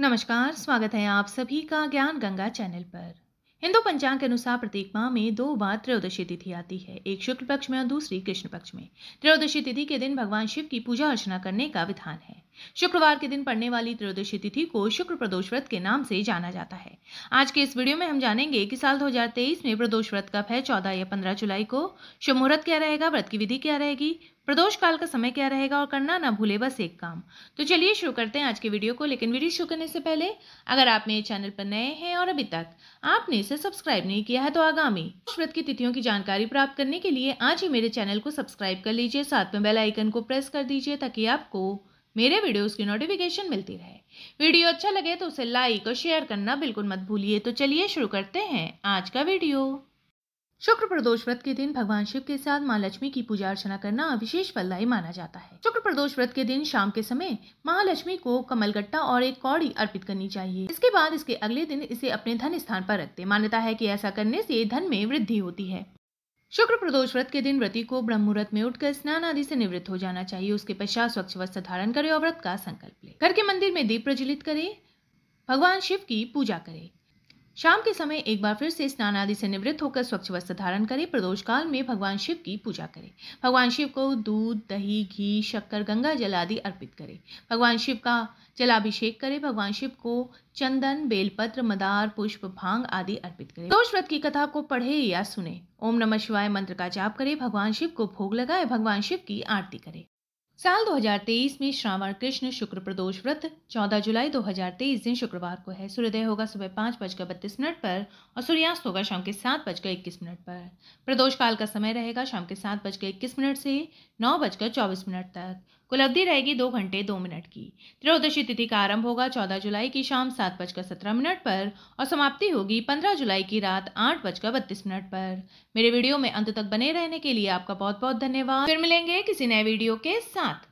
नमस्कार स्वागत है आप सभी का ज्ञान गंगा चैनल पर हिंदू पंचांग के अनुसार प्रत्येक माह में दो बार त्रयोदशी तिथि आती है एक शुक्ल पक्ष में और दूसरी कृष्ण पक्ष में त्रयोदशी तिथि के दिन भगवान शिव की पूजा अर्चना करने का विधान है शुक्रवार के दिन पड़ने वाली त्रयोदशी तिथि को शुक्र प्रदोष व्रत के नाम से जाना जाता है आज के इस वीडियो में हम जानेंगे कि साल 2023 में प्रदोष व्रत कब है 14 या 15 जुलाई को शुभ मुहूर्त क्या रहेगा व्रत की विधि क्या रहेगी प्रदोष काल का समय क्या रहेगा और करना ना भूले बस एक काम तो चलिए शुरू करते हैं आज के वीडियो को लेकिन वीडियो शुरू करने से पहले अगर आप मेरे चैनल पर नए हैं और अभी तक आपने इसे सब्सक्राइब नहीं किया है तो आगामी व्रत की तिथियों की जानकारी प्राप्त करने के लिए आज ही मेरे चैनल को सब्सक्राइब कर लीजिए साथ में बेलाइकन को प्रेस कर दीजिए ताकि आपको मेरे वीडियोस की नोटिफिकेशन मिलती रहे वीडियो अच्छा लगे तो उसे लाइक और शेयर करना बिल्कुल मत भूलिए तो चलिए शुरू करते हैं आज का वीडियो शुक्र प्रदोष व्रत के दिन भगवान शिव के साथ माँ लक्ष्मी की पूजा अर्चना करना विशेष फलदायी माना जाता है शुक्र प्रदोष व्रत के दिन शाम के समय माँ लक्ष्मी को कमलगट्टा और एक कौड़ी अर्पित करनी चाहिए इसके बाद इसके अगले दिन इसे अपने धन स्थान पर रखते मान्यता है कि ऐसा करने से धन में वृद्धि होती है शुक्र प्रदोष व्रत के दिन व्रती को ब्रह्म मुहूर्त में उठकर स्नान आदि से निवृत्त हो जाना चाहिए उसके पश्चात स्वच्छ वस्त्र धारण करें और व्रत का संकल्प लें घर के मंदिर में दीप प्रज्वलित करें भगवान शिव की पूजा करें शाम के समय एक बार फिर से स्नान आदि से निवृत्त होकर स्वच्छ वस्त्र धारण करें प्रदोष काल में भगवान शिव की पूजा करें भगवान शिव को दूध दही घी शक्कर गंगा जल आदि अर्पित करें भगवान शिव का जलाभिषेक करें भगवान शिव को चंदन बेलपत्र मदार पुष्प भांग आदि अर्पित करें दोष व्रत की कथा को पढ़े या सुने ओम नमः शिवाय मंत्र का जाप करें भगवान शिव को भोग लगाए भगवान शिव की आरती करें साल 2023 में श्रावण कृष्ण शुक्र प्रदोष व्रत 14 जुलाई 2023 दिन शुक्रवार को है सूर्योदय होगा सुबह पाँच बजकर बत्तीस मिनट पर और सूर्यास्त होगा शाम के सात बजकर इक्कीस मिनट पर प्रदोष काल का समय रहेगा शाम के सात बजकर इक्कीस मिनट से नौ बजकर चौबीस मिनट तक कुल अवधि रहेगी दो घंटे दो मिनट की त्रयोदशी तिथि का आरंभ होगा चौदह जुलाई की शाम सात बजकर सत्रह मिनट पर और समाप्ति होगी पंद्रह जुलाई की रात आठ बजकर बत्तीस मिनट पर मेरे वीडियो में अंत तक बने रहने के लिए आपका बहुत बहुत धन्यवाद फिर मिलेंगे किसी नए वीडियो के साथ